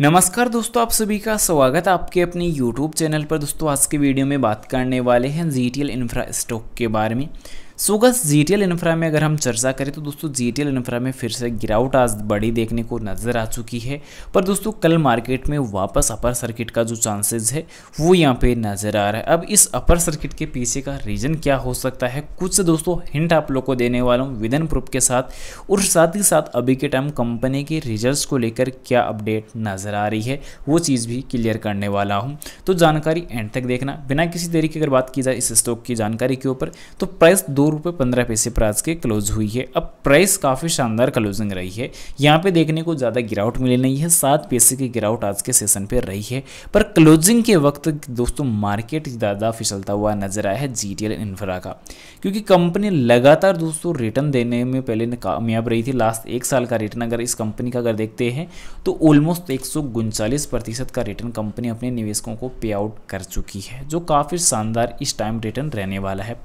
नमस्कार दोस्तों आप सभी का स्वागत है आपके अपने YouTube चैनल पर दोस्तों आज के वीडियो में बात करने वाले हैं G T L infra stock के बारे में so guys G T L infra में अगर हम चर्चा करें तो दोस्तों जी टी एल इन्फ्रा में फिर से गिरावट आज बड़ी देखने को नज़र आ चुकी है पर दोस्तों कल मार्केट में वापस अपर सर्किट का जो चांसेस है वो यहाँ पे नज़र आ रहा है अब इस अपर सर्किट के पीछे का रीज़न क्या हो सकता है कुछ दोस्तों हिंट आप लोग को देने वाला हूँ विदन प्रूफ के साथ और साथ ही साथ अभी के टाइम कंपनी के रिजल्ट को लेकर क्या अपडेट नज़र आ रही है वो चीज़ भी क्लियर करने वाला हूँ तो जानकारी एंड तक देखना बिना किसी तरीके अगर बात की जाए इस स्टॉक की जानकारी के ऊपर तो प्राइस दो दो रुपये पंद्रह पैसे पर आज के क्लोज हुई है अब प्राइस काफ़ी शानदार क्लोजिंग रही है यहाँ पे देखने को ज़्यादा गिरावट मिली नहीं है सात पैसे की गिरावट आज के सेशन पे रही है पर क्लोजिंग के वक्त दोस्तों मार्केट ज़्यादा फिसलता हुआ नजर आया है जी टी इन्फ्रा का क्योंकि कंपनी लगातार दोस्तों रिटर्न देने में पहले कामयाब रही थी लास्ट एक साल का रिटर्न अगर इस कंपनी का अगर देखते हैं तो ऑलमोस्ट एक का रिटर्न कंपनी अपने निवेशकों को पे आउट कर चुकी है जो काफ़ी शानदार इस टाइम रिटर्न रहने वाला है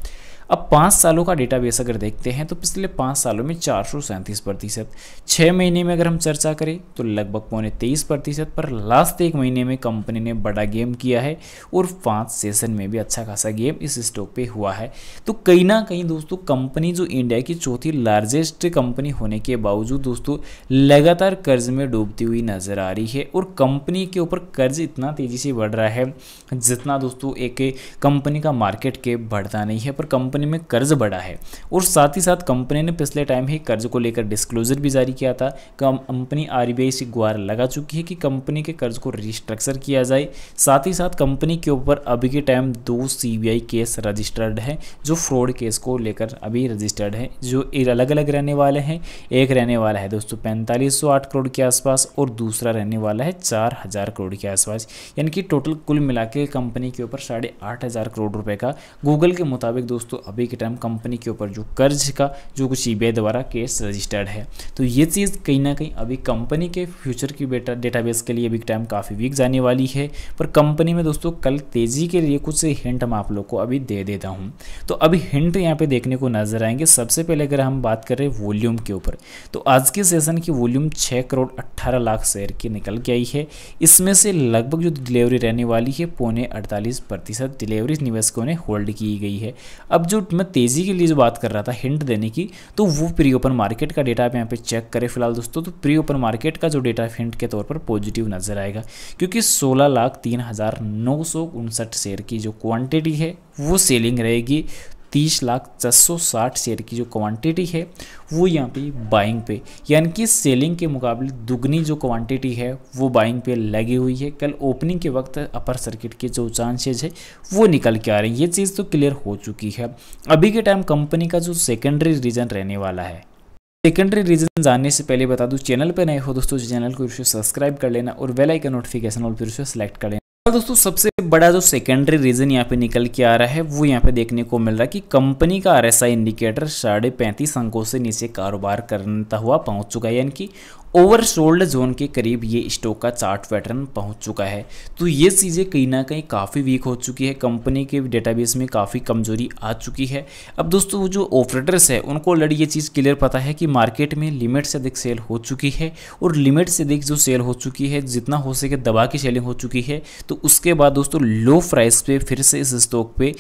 अब पाँच सालों का डेटाबेस अगर देखते हैं तो पिछले पाँच सालों में चार सौ सैंतीस प्रतिशत छः महीने में अगर हम चर्चा करें तो लगभग पौने तेईस प्रतिशत पर लास्ट एक महीने में कंपनी ने बड़ा गेम किया है और पाँच सेशन में भी अच्छा खासा गेम इस स्टॉक पे हुआ है तो कहीं ना कहीं दोस्तों कंपनी जो इंडिया की चौथी लार्जेस्ट कंपनी होने के बावजूद दोस्तों लगातार कर्ज में डूबती हुई नज़र आ रही है और कंपनी के ऊपर कर्ज इतना तेज़ी से बढ़ रहा है जितना दोस्तों एक कंपनी का मार्केट के बढ़ता नहीं है पर कंपनी कंपनी में कर्ज बढ़ा है और साथ ही साथ कंपनी ने पिछले टाइम ही कर्ज को लेकर डिस्क्लोजर भी जारी किया था कंपनी आर से गुहार लगा चुकी है कि कंपनी के कर्ज को रिस्ट्रक्चर किया जाए साथ ही साथ कंपनी के ऊपर अभी के टाइम दो सी केस रजिस्टर्ड है जो फ्रॉड केस को लेकर अभी रजिस्टर्ड है जो अलग अलग रहने वाले हैं एक रहने वाला है दोस्तों पैंतालीस करोड़ के आसपास और दूसरा रहने वाला है चार हज़ार करोड़ के आसपास यानी कि टोटल कुल मिला के कंपनी के ऊपर साढ़े आठ हज़ार करोड़ रुपए का गूगल के मुताबिक दोस्तों अभी के टाइम कंपनी के ऊपर जो कर्ज का जो कुछ सी द्वारा केस रजिस्टर्ड है तो ये चीज़ कहीं ना कहीं अभी कंपनी के फ्यूचर की बेटा डेटाबेस के लिए अभी के टाइम काफ़ी वीक जाने वाली है पर कंपनी में दोस्तों कल तेज़ी के लिए कुछ हिंट मैं आप लोग को अभी दे देता हूँ तो अभी हिंट यहाँ पे देखने को नजर आएंगे सबसे पहले अगर हम बात करें वॉल्यूम के ऊपर तो आज के सेशन की वॉल्यूम छः करोड़ अट्ठारह लाख शेयर की निकल के आई है इसमें से लगभग जो डिलीवरी रहने वाली है पौने अड़तालीस प्रतिशत डिलीवरी निवेशकों ने होल्ड की गई है अब जो मैं तेज़ी के लिए जो बात कर रहा था हिंट देने की तो वो प्री ओपन मार्केट का डेटा आप यहाँ पे चेक करें फिलहाल दोस्तों तो प्री ओपन मार्केट का जो डेटा हिंट के तौर पर पॉजिटिव नज़र आएगा क्योंकि सोलह लाख तीन हज़ार नौ सौ उनसठ शेयर की जो क्वांटिटी है वो सेलिंग रहेगी तीस लाख दस सौ साठ शेयर की जो क्वांटिटी है वो यहाँ पे बाइंग पे यानी कि सेलिंग के मुकाबले दुगनी जो क्वांटिटी है वो बाइंग पे लगी हुई है कल ओपनिंग के वक्त अपर सर्किट के जो चांसेज है वो निकल के आ रहे हैं ये चीज़ तो क्लियर हो चुकी है अभी के टाइम कंपनी का जो सेकेंडरी रीजन रहने वाला है सेकेंडरी रीजन जानने से पहले बता दूँ चैनल पर नए हो दोस्तों चैनल को सब्सक्राइब कर लेना और वेलाइकन नोटिफिकेशन और फिर सेलेक्ट कर लेना दोस्तों सबसे बड़ा जो सेकेंडरी रीज़न यहाँ पे निकल के आ रहा है वो यहाँ पे देखने को मिल रहा है कि कंपनी का आरएसआई इंडिकेटर साढ़े पैंतीस अंकों से नीचे कारोबार करता हुआ पहुंच चुका है यानी कि ओवरसोल्ड जोन के करीब ये स्टॉक का चार्ट पैटर्न पहुंच चुका है तो ये चीज़ें कहीं ना कहीं काफ़ी वीक हो चुकी है कंपनी के डेटाबेस में काफ़ी कमजोरी आ चुकी है अब दोस्तों वो जो ऑपरेटर्स है उनको ऑलरेडी ये चीज़ क्लियर पता है कि मार्केट में लिमिट से अधिक सेल हो चुकी है और लिमिट से अधिक जो सेल हो चुकी है जितना हो सके दबा की सेलिंग हो चुकी है तो उसके बाद दोस्तों लो प्राइस पर फिर से इस स्टॉक पर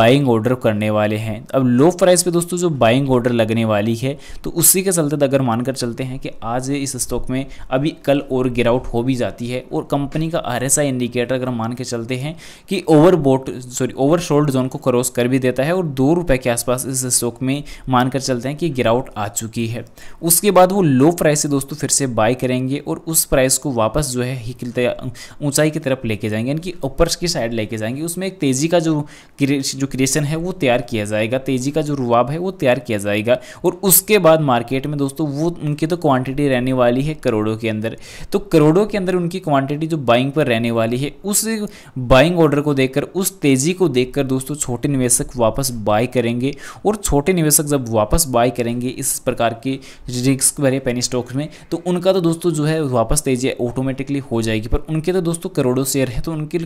बाइंग ऑर्डर करने वाले हैं अब लो प्राइस पर दोस्तों जो बाइंग ऑर्डर लगने वाली है तो उसी के चलते अगर मानकर चलते हैं कि आज इस स्टॉक में अभी कल और गिरावट हो भी जाती है और कंपनी का आर इंडिकेटर अगर मान के चलते हैं कि ओवरबोट सॉरी ओवर जोन को क्रॉस कर भी देता है और दो रुपये के आसपास इस स्टॉक में मानकर चलते हैं कि गिरावट आ चुकी है उसके बाद वो लो प्राइस से दोस्तों फिर से बाय करेंगे और उस प्राइस को वापस जो है ऊंचाई की तरफ लेके जाएंगे यानी कि अपर्स की साइड लेके जाएंगे उसमें एक तेज़ी का जो जो क्रिएशन है वो तैयार किया जाएगा तेज़ी का जो रुआब है वो तैयार किया जाएगा और उसके बाद मार्केट में दोस्तों वो उनकी तो क्वान्टिटी रहने वाली है करोड़ों के अंदर तो करोड़ों के अंदर उनकी क्वांटिटी जो बाइंग पर रहने वाली है उस बाइंग ऑर्डर को देखकर उस तेज़ी को देखकर दोस्तों छोटे निवेशक वापस बाय करेंगे और छोटे निवेशक जब वापस बाय करेंगे इस प्रकार के रिस्क भरे पेनी स्टॉक्स में तो उनका तो दोस्तों जो है वापस तेज़ी ऑटोमेटिकली हो जाएगी पर उनके तो दोस्तों करोड़ों शेयर है तो उनके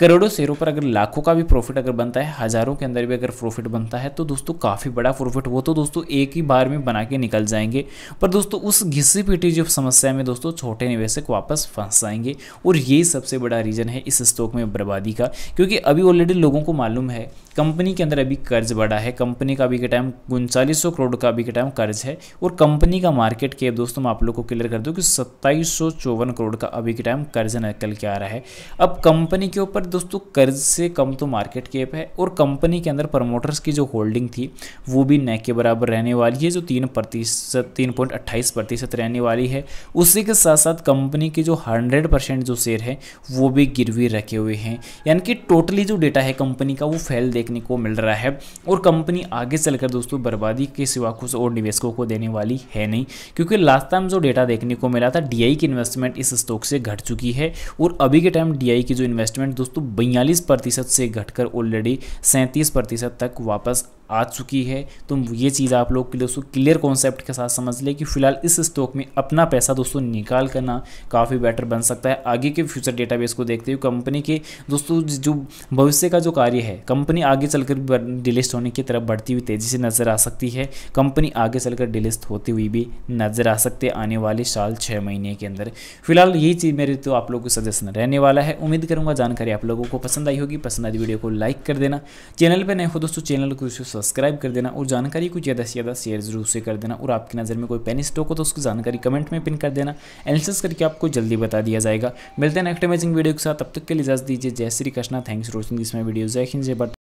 करोड़ों शेयरों पर अगर लाखों का भी प्रॉफिट अगर बनता है हज़ारों के अंदर भी अगर प्रॉफिट बनता है तो दोस्तों काफ़ी बड़ा प्रॉफिट वो तो दोस्तों एक ही बार में बना के निकल जाएंगे पर दोस्तों उस घिसी पीटी जो समस्या में दोस्तों छोटे निवेशक वापस फंस जाएंगे और यही सबसे बड़ा रीज़न है इस स्टॉक में बर्बादी का क्योंकि अभी ऑलरेडी लोगों को मालूम है कंपनी के अंदर अभी कर्ज बढ़ा है कंपनी का अभी के टाइम उनचालीस करोड़ का अभी के टाइम कर्ज है और कंपनी का मार्केट कैप दोस्तों मैं आप लोग को क्लियर कर दूँ कि सत्ताईस करोड़ का अभी के टाइम कर्ज निकल के आ रहा है अब कंपनी के ऊपर दोस्तों कर्ज से कम तो मार्केट कैप है और कंपनी के अंदर प्रमोटर्स की जो होल्डिंग थी वो भी न के बराबर रहने वाली है जो तीन प्रतिशत तीन पॉइंट अट्ठाईस प्रतिशत रहने वाली हुई है उसी के साथ साथ कंपनी के जो हंड्रेड परसेंट जो शेयर है वो भी गिरवी रखे हुए हैं यानी कि टोटली जो डेटा है कंपनी का वो फेल देखने को मिल रहा है और कंपनी आगे चलकर दोस्तों बर्बादी के सिवा कुछ और निवेशकों को देने वाली है नहीं क्योंकि लास्ट टाइम जो डेटा देखने को मिला था डी की इन्वेस्टमेंट इस स्टॉक से घट चुकी है और अभी के टाइम डी की जो इन्वेस्टमेंट दोस्तों बयालीस से घटकर ऑलरेडी सैंतीस तक वापस आ चुकी है तो ये चीज़ आप लोग के दोस्तों क्लियर कॉन्सेप्ट के साथ समझ ले कि फिलहाल इस स्टॉक में अपना अपना पैसा दोस्तों निकाल करना काफ़ी बेटर बन सकता है आगे के फ्यूचर डेटाबेस को देखते हुए कंपनी के दोस्तों जो भविष्य का जो कार्य है कंपनी आगे चलकर डिलिस्ट होने की तरफ बढ़ती हुई तेज़ी से नज़र आ सकती है कंपनी आगे चलकर डिलिस्ट होती हुई भी नज़र आ सकती है आने वाले साल छः महीने के अंदर फिलहाल यही चीज़ मेरे तो आप लोगों को सजेशन रहने वाला है उम्मीद करूँगा जानकारी आप लोगों को पसंद आई होगी पसंद आई वीडियो को लाइक कर देना चैनल पर नए हो दोस्तों चैनल को सब्सक्राइब कर देना और जानकारी को ज़्यादा से ज़्यादा शेयर जरूर से कर देना और आपकी नज़र में कोई पेनी स्टॉक हो तो उसकी जानकारी कमेंट कमेंट में पिन कर देना एनालिसिस करके आपको जल्दी बता दिया जाएगा मिलते हैं नेक्स्ट अमेजिंग वीडियो के साथ तब तक के लिए इजाजत दीजिए जय श्री कृष्णा थैंक्स रोशन जिसमें वीडियो जय हिंद जय बट